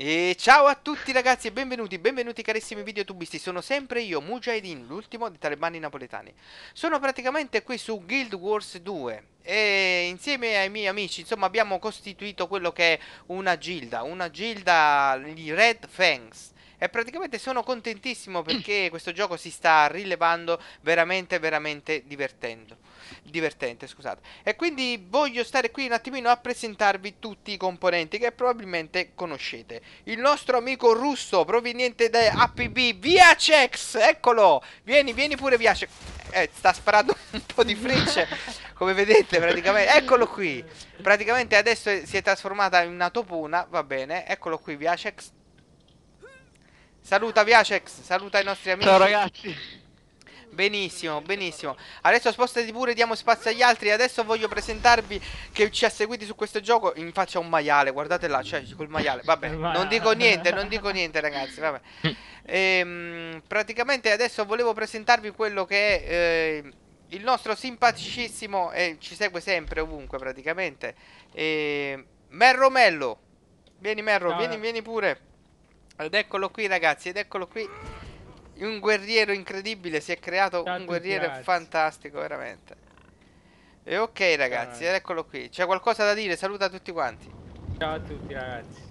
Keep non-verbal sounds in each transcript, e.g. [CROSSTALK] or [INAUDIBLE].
E ciao a tutti ragazzi e benvenuti, benvenuti carissimi videotubisti, sono sempre io, Mujahideen, l'ultimo dei talebani napoletani Sono praticamente qui su Guild Wars 2 e insieme ai miei amici insomma abbiamo costituito quello che è una gilda Una gilda, di Red Fangs e praticamente sono contentissimo perché [CLEARS THROAT] questo gioco si sta rilevando veramente, veramente divertente. Scusate. E quindi voglio stare qui un attimino a presentarvi tutti i componenti che probabilmente conoscete. Il nostro amico russo proveniente da APB, Viacex, eccolo! Vieni, vieni pure Viacex. Eh, sta sparando [LAUGHS] un po' di frecce come vedete praticamente eccolo qui praticamente adesso si è trasformata in una topuna va bene eccolo qui Viacex Saluta Viacex, saluta i nostri amici. Ciao ragazzi. Benissimo, benissimo. Adesso spostati pure, diamo spazio agli altri. Adesso voglio presentarvi che ci ha seguiti su questo gioco. In faccia un maiale, guardate là, cioè col maiale. Vabbè, non dico niente, non dico niente ragazzi, vabbè. [LAUGHS] E, ehm, praticamente adesso volevo presentarvi quello che è... Eh, il nostro simpaticissimo e eh, ci segue sempre ovunque praticamente. Eh, Mello. Vieni Merro, vieni, eh. vieni pure. Ed eccolo qui ragazzi, ed eccolo qui. Un guerriero incredibile, si è creato Tanti un guerriero grazie. fantastico, veramente. E ok ragazzi, ed eccolo qui. C'è qualcosa da dire, saluta tutti quanti. Ciao a tutti ragazzi.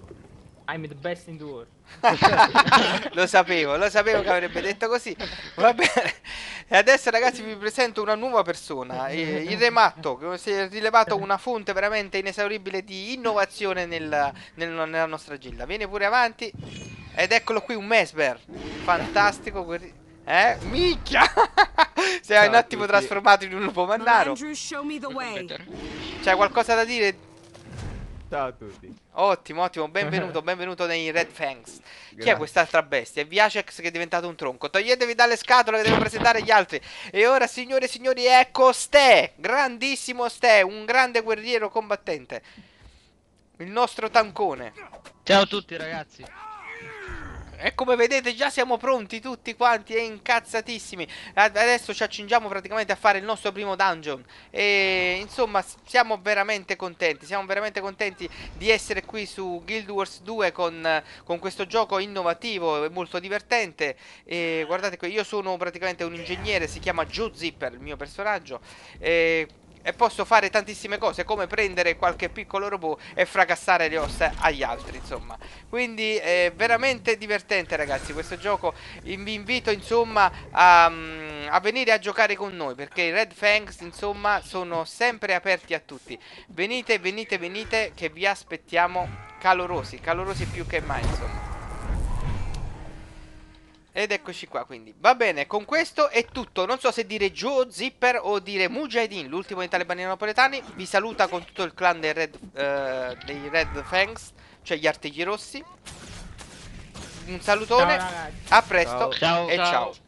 I'm the best in the world. [LAUGHS] lo sapevo, lo sapevo che avrebbe detto così. Va bene. E adesso ragazzi vi presento una nuova persona, il Re Matto, si è rilevato una fonte veramente inesauribile di innovazione nel, nella nostra gilla. Vieni pure avanti. Ed eccolo qui un Mesmer. Fantastico guerriero. Eh? Micchia! si è un attimo trasformato in un lupo mannaro. C'è qualcosa da dire? Ciao a tutti. Ottimo, ottimo. Benvenuto, benvenuto nei Red Fangs. Grazie. Chi è quest'altra bestia? È Viacex che è diventato un tronco. Toglietevi dalle scatole che devo presentare gli altri. E ora, signore e signori, ecco Ste. Grandissimo Ste, un grande guerriero combattente. Il nostro tancone. Ciao a tutti, ragazzi. E come vedete già siamo pronti tutti quanti e incazzatissimi Adesso ci accingiamo praticamente a fare il nostro primo dungeon E insomma siamo veramente contenti Siamo veramente contenti di essere qui su Guild Wars 2 con, con questo gioco innovativo e molto divertente E guardate qui io sono praticamente un ingegnere Si chiama Joe Zipper il mio personaggio E e posso fare tantissime cose Come prendere qualche piccolo robot E fracassare le ossa agli altri Insomma Quindi è veramente divertente ragazzi Questo gioco Vi invito insomma a, mm, a venire a giocare con noi Perché i Red Fangs insomma Sono sempre aperti a tutti Venite venite venite Che vi aspettiamo calorosi Calorosi più che mai insomma ed eccoci qua, quindi. Va bene, con questo è tutto. Non so se dire Joe, Zipper o dire Mujahideen, l'ultimo dei talebani napoletani. Vi saluta con tutto il clan dei Red, uh, dei Red Fangs, cioè gli artigli rossi. Un salutone, ciao, a presto ciao. e ciao. ciao.